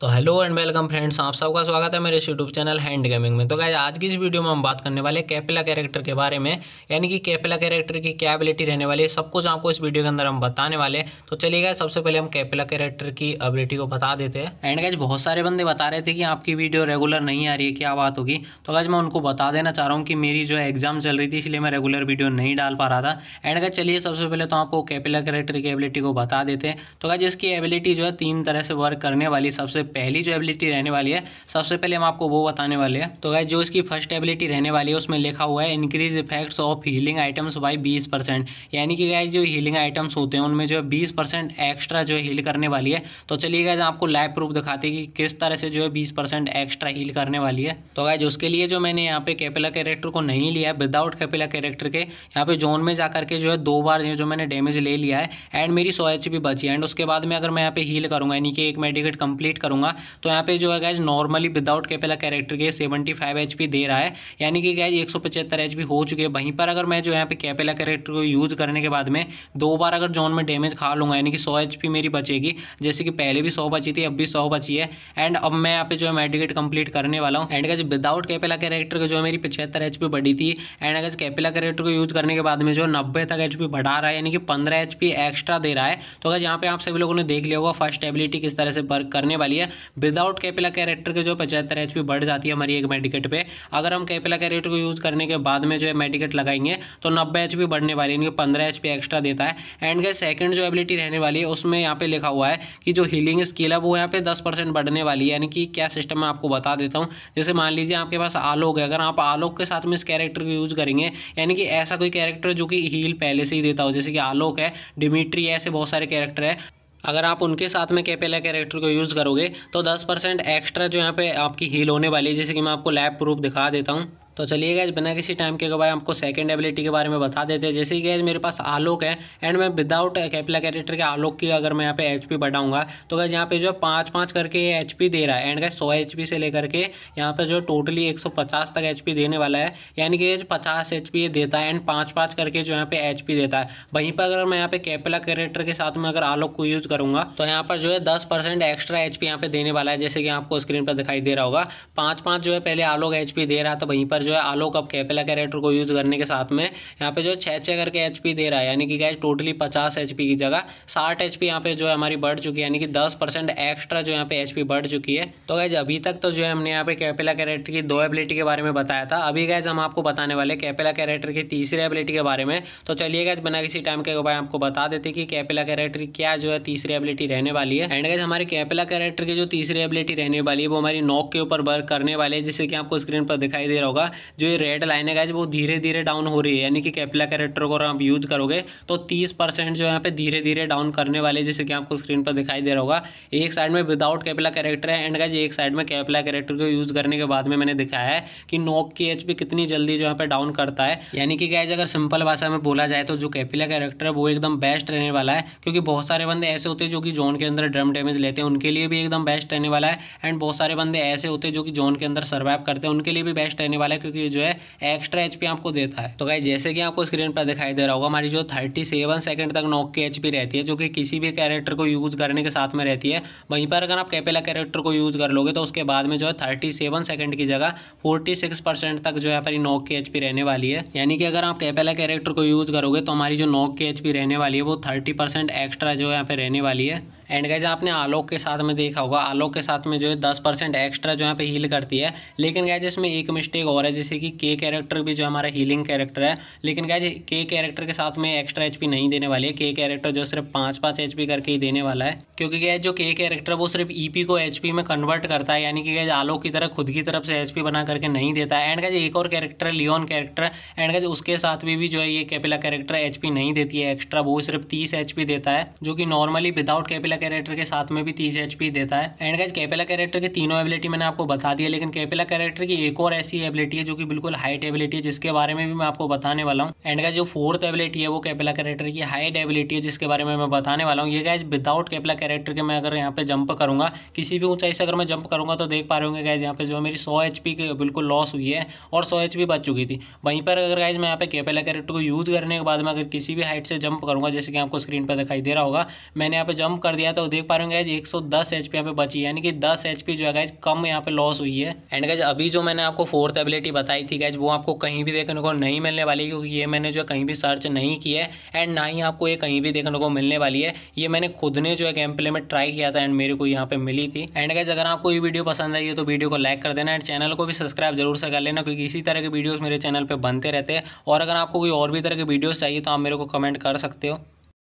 तो hello and welcome friends आप सबका स्वागत है मेरे यूट्यूब चैनल हैंड गेमिंग में तो क्या आज की इस वीडियो में हम बात करने वाले कैपिला कैरेक्टर के बारे में यानी कि कैपिला कैरेक्टर की क्या एबिलिटी रहने वाली है सब कुछ आपको इस वीडियो के अंदर हम बताने वाले हैं तो चलिए सबसे पहले हम कैपिला कैरेक्टर की एबिलिटी को बता देते हैं एंड गैज बहुत सारे बंदे बता रहे थे कि आपकी वीडियो रेगुलर नहीं आ रही है क्या बात होगी तो गैज मैं उनको बता देना चाह रहा हूँ कि मेरी जो है एग्जाम चल रही थी इसलिए मैं रेगुलर वीडियो नहीं डाल पा रहा था एंड गैज चलिए सबसे पहले तो आपको कैपिला कैरेक्टर की एबिलिटी को बता देते हैं तो गैज इसकी एबिलिटी जो है तीन तरह से वर्क करने वाली सबसे पहली जो एबिलिटी रहने वाली है सबसे पहले हम आपको वो बताने वाले हैं तो गाइज जो इसकी फर्स्ट एबिलिटी रहने वाली है उसमें लिखा हुआ है increase effects of healing items by बीस यानी कि गाय जो हीलिंग आइटम्स होते हैं उनमें जो है बीस एक्स्ट्रा जो हील करने वाली है तो चलिए गाय आपको लाइव प्रूफ दिखाते हैं कि किस तरह से जो है बीस एक्स्ट्रा हील करने वाली है तो गाय उसके लिए जो मैंने यहाँ पे कैपिला कैरेक्टर को नहीं लिया विदाउट कैपिला कैरेक्टर के यहाँ पे जोन में जाकर के जो है दो बार जो मैंने डैमेज ले लिया है एंड मेरी सौ एच बची एंड उसके बाद में अगर मैं यहाँ पे हील करूंगा यानी कि एक मेडिकेट कंप्लीट करूंगा बताऊंगा तो यहाँ पे जो है guys normally without Capella character के सेवेंटी फाइव एच पी दे रहा है यानी कि गैज एक सौ पचहत्तर एच पी हो चुके हैं वहीं पर अगर मैं जो यहाँ पे कैपेला कैरेक्टर को यूज़ करने के बाद में दो बार अगर जोन में डैमेज खा लूँगा यानी कि सौ एच पी मेरी बचेगी जैसे कि पहले भी सौ बची थी अब भी सौ बची है एंड अब मैं यहाँ पे जो है मेडिकेट कंप्लीट करने वाला हूँ and guys without Capella character का जो है मेरी पचहत्तर एच पी बढ़ी थी एंड अगर कैपेला कैरेक्टर को यूज़ करने के बाद में जो नब्बे तक एच पी बढ़ा रहा है यानी कि पंद्रह एच पी एक्स्ट्रा दे रहा है तो अगर यहाँ पे आप सभी लोगों ने देख लिया होगा फर्स्ट एबिलिटी किस तरह से वर्क करने वाली है विदाउट कैपिला कैरेक्टर के जो पचहत्तर एच बढ़ जाती है हमारी एक मेडिकेट पर अगर हम कैपिला कैरेक्टर को यूज़ करने के बाद में जो है मेडिकेट लगाएंगे तो नब्बे एच बढ़ने वाली इनकी पंद्रह एच एक्स्ट्रा देता है एंड का सेकेंड जो एबिलिटी रहने वाली है उसमें यहाँ पे लिखा हुआ है कि जो हीलिंग स्किल है वो यहाँ पे दस परसेंट बढ़ने वाली है यानी कि क्या सिस्टम मैं आपको बता देता हूँ जैसे मान लीजिए आपके पास आलोक है अगर आप आलोक के साथ में इस कैरेक्टर को यूज़ करेंगे यानी कि ऐसा कोई कैरेक्टर जो कि हील पहले से ही देता हो जैसे कि आलोक है डिमिट्री ऐसे बहुत सारे कैरेक्टर है अगर आप उनके साथ में केपेला कैरेक्टर को यूज़ करोगे तो 10 परसेंट एक्स्ट्रा जो यहाँ पे आपकी हील होने वाली है जैसे कि मैं आपको लैब प्रूफ दिखा देता हूँ तो चलिए गैज बिना किसी टाइम के भाई आपको सेकेंड एबिलिटी के बारे में बता देते हैं जैसे कि गैज मेरे पास आलोक है एंड मैं विदाउट कैपिला कैरेक्टर के आलोक की अगर मैं यहाँ पे एच पी बढ़ाऊंगा तो गैज यहाँ पे जो है पाँच पाँच करके एच दे रहा है एंड गैस सौ एच से लेकर के यहाँ पर जो टोटली एक तक एच देने वाला है यानी कि गैज पचास एच ये देता है एंड पाँच पाँच करके जो यहाँ पे एच देता है वहीं पर अगर मैं यहाँ पे कैपिला कैरेक्टर के साथ में अगर आलोक को यूज़ करूँगा तो यहाँ पर जो है दस परसेंट एक्स्ट्रा एच पी यहाँ पे देने वाला है जैसे कि आपको स्क्रीन पर दिखाई दे रहा होगा पाँच पाँच जो है पहले आलोक एच दे रहा था वहीं पर जो है आलोक अब कैपेला कैरेक्टर को यूज़ करने के साथ में यहाँ पे जो है छः छः करके एच दे रहा है यानी कि गैस टोटली पचास एच की जगह साठ एच यहाँ पे जो है हमारी बढ़ चुकी है यानी कि दस परसेंट एक्स्ट्रा जो यहाँ पे एच बढ़ चुकी है तो गैज अभी तक तो जो है हमने यहाँ पे कैपेला कैरेक्टर की दो एबिलिटी के बारे में बताया था अभी गैज हम आपको बताने वाले कैपेला कैरेक्टर की तीसरी एबिलिटी के बारे में तो चलिए गैज बिना किसी टाइम के भाई आपको बता देते कि कैपेला कैरेक्टर क्या जो है तीसरी एबिलिटी रहने वाली है एंड गैज हमारे कैपेला कैरेक्टर की जो तीसरी एबिलिटी रहने वाली है वो हमारी नॉक के ऊपर वर्क करने वाली है जैसे कि आपको स्क्रीन पर दिखाई दे रहा होगा होगा जो ये रेड लाइन है गाइज वो धीरे धीरे डाउन हो रही है यानी कि कैपिला कैरेक्टर को आप यूज करोगे तो तीस परसेंट जो यहाँ पे धीरे धीरे डाउन करने वाले जैसे कि आपको स्क्रीन पर दिखाई दे रहा होगा एक साइड में विदाउट कैपिला कैरेक्टर है एंड गाइज एक साइड में कैपिला कैरेक्टर को यूज करने के बाद में मैंने दिखाया है कि नोक की एच कितनी जल्दी जो यहाँ पे डाउन करता है यानी कि गाइज अगर सिंपल भाषा में बोला जाए तो जो कैपिला कैरेक्टर है वो एकदम बेस्ट रहने वाला है क्योंकि बहुत सारे बंदे ऐसे होते हैं जो कि जोन के अंदर ड्रम डैमेज लेते हैं उनके लिए भी एकदम बेस्ट रहने वाला है एंड बहुत सारे बंदे ऐसे होते हैं जो कि जोन के अंदर सर्वाइव करते हैं उनके लिए भी बेस्ट रहने वाला है क्योंकि जो है एक्स्ट्रा एच आपको देता है तो गाइज जैसे कि आपको स्क्रीन पर दिखाई दे रहा होगा हमारी जो थर्टी सेवन सेकेंड तक नॉक की एच रहती है जो कि किसी भी कैरेक्टर को यूज़ करने के साथ में रहती है वहीं पर अगर आप कैपेला कैरेक्टर को यूज़ कर लोगे तो उसके बाद में जो है थर्टी सेवन सेकंड की जगह फोर्टी सिक्स परसेंट तक जो है हमारी नॉक की एच रहने वाली है यानी कि अगर आप कैपेला कैरेक्टर को यूज़ करोगे तो हमारी जो नॉक की एच रहने वाली है वो थर्टी परसेंट एक्स्ट्रा जो है यहाँ पे रहने वाली है एंड गाइज आपने आलोक के साथ में देखा होगा आलोक के साथ में जो है दस परसेंट एक्स्ट्रा जो यहाँ पे हील करती है लेकिन गाइज इसमें एक मिस्टेक और है जैसे कि के कैरेक्टर भी जो हमारा हीलिंग कैरेक्टर है लेकिन गाइज के कैरेक्टर के साथ में एक्स्ट्रा एच नहीं देने वाली है के कैरेक्टर जो सिर्फ पाँच पाँच एच करके ही देने वाला है क्योंकि गाइज जो के कैरेक्टर वो सिर्फ ई e को एच में कन्वर्ट करता है यानी कि गाइज आलोक की तरह खुद की तरफ से एच बना करके नहीं देता है एंड गाइज एक और character Leon character and guys उसके साथ में भी जो है ये कैपिला कैरेक्टर एच नहीं देती है एक्स्ट्रा वो सिर्फ तीस एच देता है जो कि नॉर्मली विदाउट कैपिला कैरेक्टर के साथ में भी तीस एच देता है एंड गाइज कैपेला कैरेक्टर की तीनों एबिलिटी मैंने आपको बता दिया लेकिन कैपेला कैरेक्टर की एक और ऐसी एबिलिटी है जो कि बिल्कुल हाइट एबिलिटी है जिसके बारे में भी मैं आपको बताने वाला हूँ एंड गाइज जो फोर्थ एबिलिटी है वो कैपेला कैरेक्टर की हाइट एबिलिटी है जिसके बारे में मैं बताने वाला हूँ ये गाइज विदाउट कैपेला कैरेक्टर के मैं अगर यहाँ पे जंप करूंगा किसी भी ऊंचाई से अगर मैं जंप करूंगा तो देख पा रहे होंगे गाइज यहाँ पे जो मेरी सौ एच पी बिल्कुल लॉस हुई है और सौ एच बच चुकी थी वहीं पर अगर गाइज मैं यहाँ पे कैपेला कैरेक्टर को यूज़ करने के बाद में अगर किसी भी हाइट से जंप करूंगा जैसे कि आपको स्क्रीन पर दिखाई दे रहा होगा मैंने यहाँ पे जंप कर दिया गया तो देख पा रहे हैं एक सौ दस एच यहाँ पे बची यानी कि दस एच जो है गाइज कम यहाँ पे लॉस हुई है एंड गाइज अभी जो मैंने आपको फोर्थ एबिलिटी बताई थी गाइज वो आपको कहीं भी देखने को नहीं मिलने वाली क्योंकि ये मैंने जो कहीं भी सर्च नहीं किया है एंड ना ही आपको ये कहीं भी देखने को मिलने वाली है ये मैंने खुद ने जो है गेम प्ले में ट्राई किया था एंड मेरे को यहाँ पे मिली थी एंड गाइज अगर आपको ये वीडियो पसंद आई है तो वीडियो को लाइक कर देना एंड चैनल को भी सब्सक्राइब जरूर से कर लेना क्योंकि इसी तरह के वीडियोज़ मेरे चैनल पर बनते रहते हैं और अगर आपको कोई और भी तरह के वीडियोज़ चाहिए तो आप मेरे को कमेंट कर सकते हो